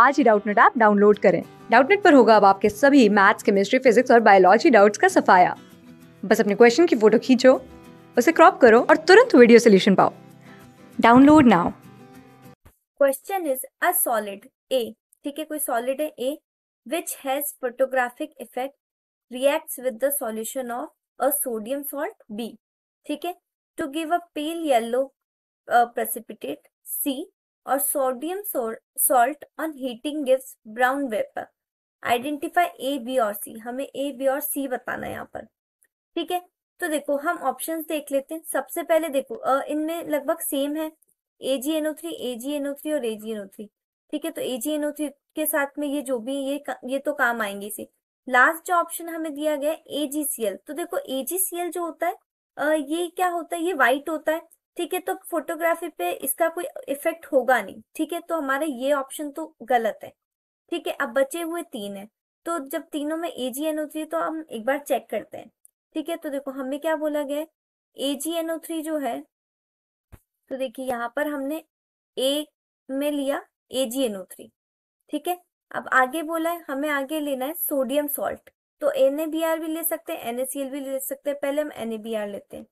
आज ही Doubtnut app download करें डाउटनेट पर होगा अब आपके सभी मैथ्स केमिस्ट्री फिजिक्स और बायोलॉजी डाउट्स का सफाया बस अपने क्वेश्चन की फोटो खींचो उसे क्रॉप करो और तुरंत वीडियो सोल्यूशन पाओ download now question is a solid A ठीक है कोई सॉलिड है A which has photographic effect reacts with the solution of a sodium salt B ठीक है to give a pale yellow precipitate C or sodium salt on heating gives brown vapor. Identify A, B और C. हमें A, B और C बताना है यहाँ पर ठीक है तो देखो हम ऑप्शंस देख लेते हैं सबसे पहले देखो इनमें लगभग सेम है एनओ थ्री एनओ थ्री और एनओ थ्री ठीक है तो एनओ थ्री के साथ में ये जो भी ये ये तो काम आएंगे इसे लास्ट जो ऑप्शन हमें दिया गया है एल तो देखो एल जो होता है ये क्या होता है ये व्हाइट होता है ठीक है तो फोटोग्राफी पे इसका कोई इफेक्ट होगा नहीं ठीक है तो हमारा ये ऑप्शन तो गलत है ठीक है अब बचे हुए तीन है तो जब तीनों में ए जी एनओ थ्री तो हम एक बार चेक करते हैं ठीक है तो देखो हमें क्या बोला गया ए जी एनओ थ्री जो है तो देखिए यहाँ पर हमने ए में लिया ए जी एनओ थ्री ठीक है अब आगे बोला है हमें आगे लेना है सोडियम सॉल्ट तो एन ए बी आर भी ले सकते हैं एन ए सी एल भी ले सकते हैं पहले हम एन ए बी आर लेते हैं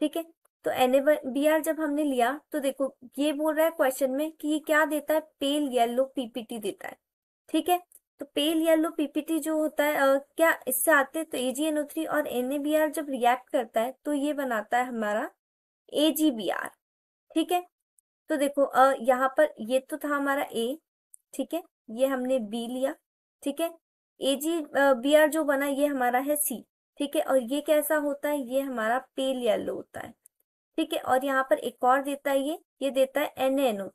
ठीक है तो एन ए जब हमने लिया तो देखो ये बोल रहा है क्वेश्चन में कि ये क्या देता है पेल येलो पीपीटी देता है ठीक है तो पेल येलो पीपीटी जो होता है आ, क्या इससे आते हैं तो एजीएनओ थ्री और एन ए बी आर जब रिएक्ट करता है तो ये बनाता है हमारा एजीबीआर ठीक है तो देखो आ, यहाँ पर ये तो था हमारा ए ठीक है ये हमने बी लिया ठीक है ए जी बी आर जो बना ये हमारा है सी ठीक है और ये कैसा होता है ये हमारा पेल येलो होता है ठीक है और यहाँ पर एक और देता है ये ये देता है एन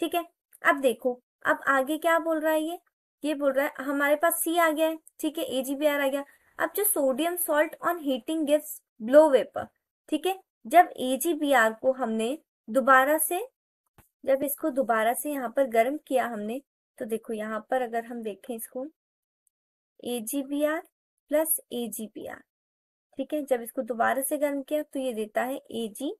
ठीक है अब देखो अब आगे क्या बोल रहा है ये ये बोल रहा है हमारे पास सी आ गया है ठीक है एजीबीआर आ गया अब जो sodium salt on heating gives blow vapour ठीक है जब आर को हमने दोबारा से जब इसको दोबारा से यहाँ पर गर्म किया हमने तो देखो यहाँ पर अगर हम देखें इसको एजीबीआर प्लस आर ठीक है जब इसको दोबारा से गर्म किया तो ये देता है ए जी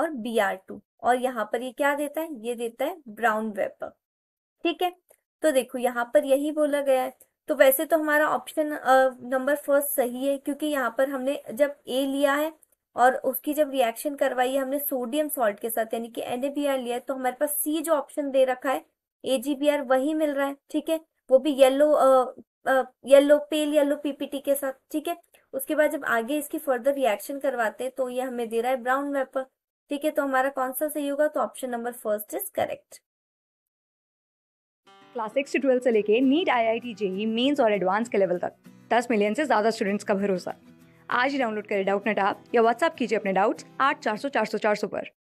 और बी आर टू और यहाँ पर ये क्या देता है ये देता है ब्राउन वेपर ठीक है तो देखो यहाँ पर यही बोला गया है तो वैसे तो हमारा ऑप्शन नंबर फर्स्ट सही है क्योंकि यहाँ पर हमने जब ए लिया है और उसकी जब रिएक्शन करवाई है हमने सोडियम सॉल्ट के साथ यानी कि एनएबीआर लिया है तो हमारे पास सी जो ऑप्शन दे रखा है एजीबीआर वही मिल रहा है ठीक है वो भी yellow ah, ah, yellow pale yellow PPT के साथ ठीक है उसके बाद जब आगे इसकी फर्दर रिएक्शन करवाते हैं तो ये हमें दे रहा है ब्राउन वेपर ठीक है तो हमारा कौन सा सही होगा तो option number first is correct class six से ट्वेल्थ से लेके NEET I I T JEE Mains और एडवांस के लेवल तक दस मिलियन से ज़्यादा स्टूडेंट्स का भरोसा आज ही डाउनलोड करें डाउट नेट आप या व्हाट्सअप कीजिए अपने डाउट्स आठ चार सौ चार सौ चार सौ पर